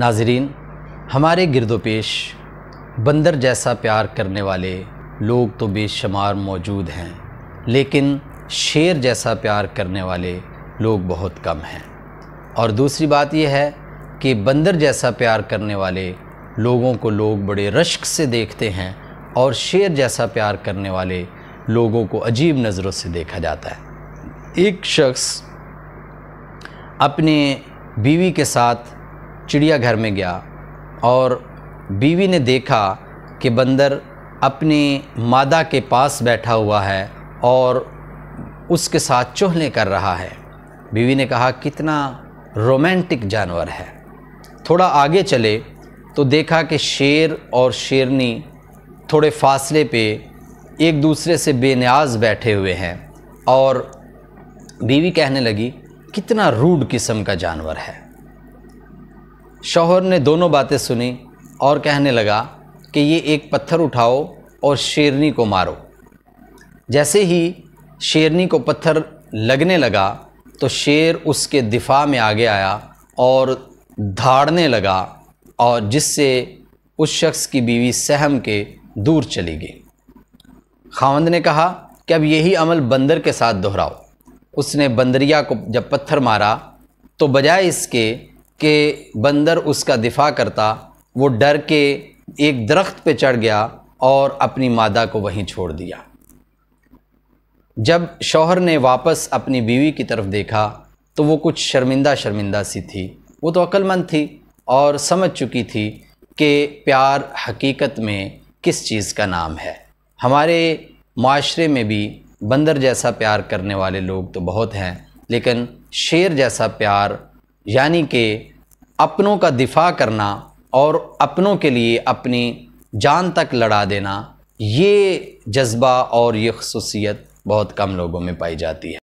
नाजरीन हमारे गिरदोपेश बंदर जैसा प्यार करने वाले लोग तो बेशुमार मौजूद हैं लेकिन शेर जैसा प्यार करने वाले लोग बहुत कम हैं और दूसरी बात यह है कि बंदर जैसा प्यार करने वाले लोगों को लोग बड़े रश्क से देखते हैं और शेर जैसा प्यार करने वाले लोगों को अजीब नज़रों से देखा जाता है एक शख्स अपने बीवी के साथ चिड़ियाघर में गया और बीवी ने देखा कि बंदर अपनी मादा के पास बैठा हुआ है और उसके साथ चोहले कर रहा है बीवी ने कहा कितना रोमांटिक जानवर है थोड़ा आगे चले तो देखा कि शेर और शेरनी थोड़े फासले पे एक दूसरे से बेनियाज बैठे हुए हैं और बीवी कहने लगी कितना रूड किस्म का जानवर है शौहर ने दोनों बातें सुनी और कहने लगा कि ये एक पत्थर उठाओ और शेरनी को मारो जैसे ही शेरनी को पत्थर लगने लगा तो शेर उसके दिफा में आगे आया और धाड़ने लगा और जिससे उस शख्स की बीवी सहम के दूर चली गई खावंद ने कहा कि अब यही अमल बंदर के साथ दोहराओ उसने बंदरिया को जब पत्थर मारा तो बजाय इसके कि बंदर उसका दिफा करता वो डर के एक दरख्त पे चढ़ गया और अपनी मादा को वहीं छोड़ दिया जब शौहर ने वापस अपनी बीवी की तरफ देखा तो वो कुछ शर्मिंदा शर्मिंदा सी थी वो तो अक्लमंद थी और समझ चुकी थी कि प्यार हकीकत में किस चीज़ का नाम है हमारे माशरे में भी बंदर जैसा प्यार करने वाले लोग तो बहुत हैं लेकिन शेर जैसा प्यार यानी कि अपनों का दिफा करना और अपनों के लिए अपनी जान तक लड़ा देना ये जज्बा और ये खसूसियत बहुत कम लोगों में पाई जाती है